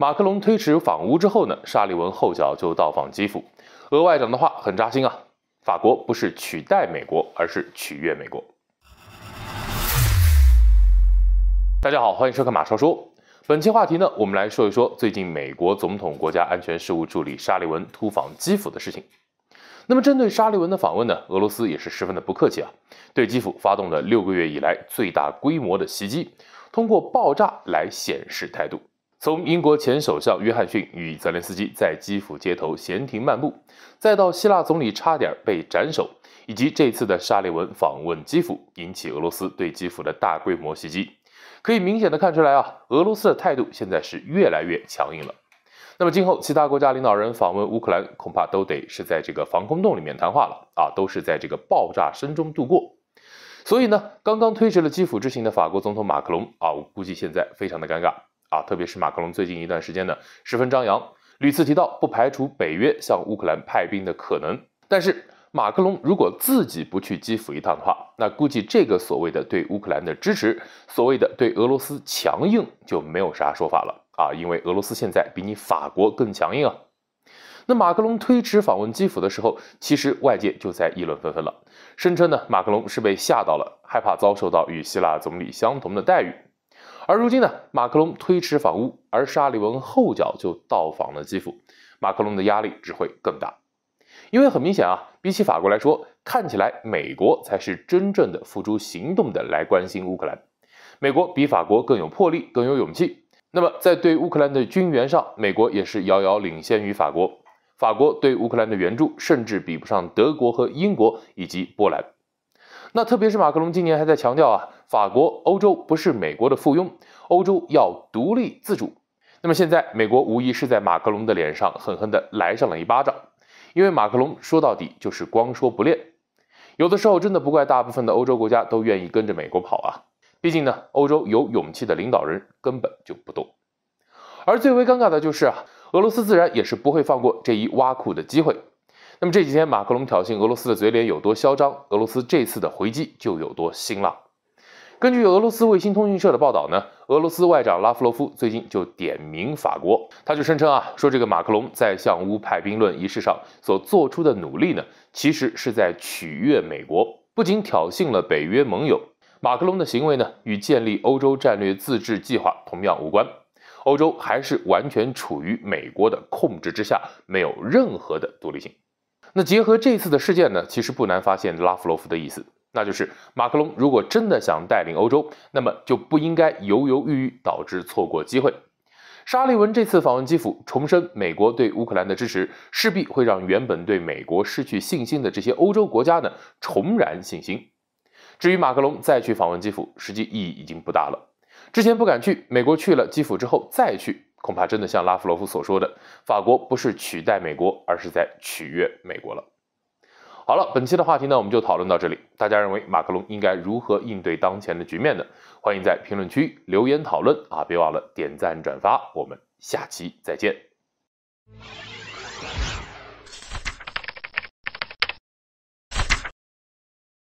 马克龙推迟访乌之后呢，沙利文后脚就到访基辅。额外长的话很扎心啊，法国不是取代美国，而是取悦美国。大家好，欢迎收看马超说。本期话题呢，我们来说一说最近美国总统国家安全事务助理沙利文突访基辅的事情。那么，针对沙利文的访问呢，俄罗斯也是十分的不客气啊，对基辅发动了六个月以来最大规模的袭击，通过爆炸来显示态度。从英国前首相约翰逊与泽连斯基在基辅街头闲庭漫步，再到希腊总理差点被斩首，以及这次的沙利文访问基辅引起俄罗斯对基辅的大规模袭击，可以明显的看出来啊，俄罗斯的态度现在是越来越强硬了。那么今后其他国家领导人访问乌克兰，恐怕都得是在这个防空洞里面谈话了啊，都是在这个爆炸声中度过。所以呢，刚刚推迟了基辅之行的法国总统马克龙啊，我估计现在非常的尴尬。啊，特别是马克龙最近一段时间呢，十分张扬，屡次提到不排除北约向乌克兰派兵的可能。但是，马克龙如果自己不去基辅一趟的话，那估计这个所谓的对乌克兰的支持，所谓的对俄罗斯强硬就没有啥说法了啊！因为俄罗斯现在比你法国更强硬啊。那马克龙推迟访问基辅的时候，其实外界就在议论纷纷了，声称呢，马克龙是被吓到了，害怕遭受到与希腊总理相同的待遇。而如今呢，马克龙推迟访乌，而沙利文后脚就到访了基辅，马克龙的压力只会更大，因为很明显啊，比起法国来说，看起来美国才是真正的付诸行动的来关心乌克兰，美国比法国更有魄力，更有勇气。那么在对乌克兰的军援上，美国也是遥遥领先于法国，法国对乌克兰的援助甚至比不上德国和英国以及波兰。那特别是马克龙今年还在强调啊。法国、欧洲不是美国的附庸，欧洲要独立自主。那么现在，美国无疑是在马克龙的脸上狠狠地来上了一巴掌，因为马克龙说到底就是光说不练。有的时候真的不怪大部分的欧洲国家都愿意跟着美国跑啊，毕竟呢，欧洲有勇气的领导人根本就不多。而最为尴尬的就是啊，俄罗斯自然也是不会放过这一挖苦的机会。那么这几天，马克龙挑衅俄罗斯的嘴脸有多嚣张，俄罗斯这次的回击就有多辛辣。根据俄罗斯卫星通讯社的报道呢，俄罗斯外长拉夫罗夫最近就点名法国，他就声称啊，说这个马克龙在向乌派兵论仪式上所做出的努力呢，其实是在取悦美国，不仅挑衅了北约盟友，马克龙的行为呢，与建立欧洲战略自治计划同样无关，欧洲还是完全处于美国的控制之下，没有任何的独立性。那结合这次的事件呢，其实不难发现拉夫罗夫的意思。那就是马克龙如果真的想带领欧洲，那么就不应该犹犹豫豫，导致错过机会。沙利文这次访问基辅，重申美国对乌克兰的支持，势必会让原本对美国失去信心的这些欧洲国家呢重燃信心。至于马克龙再去访问基辅，实际意义已经不大了。之前不敢去，美国去了基辅之后再去，恐怕真的像拉夫罗夫所说的，法国不是取代美国，而是在取悦美国了。好了，本期的话题呢，我们就讨论到这里。大家认为马克龙应该如何应对当前的局面呢？欢迎在评论区留言讨论啊！别忘了点赞转发。我们下期再见。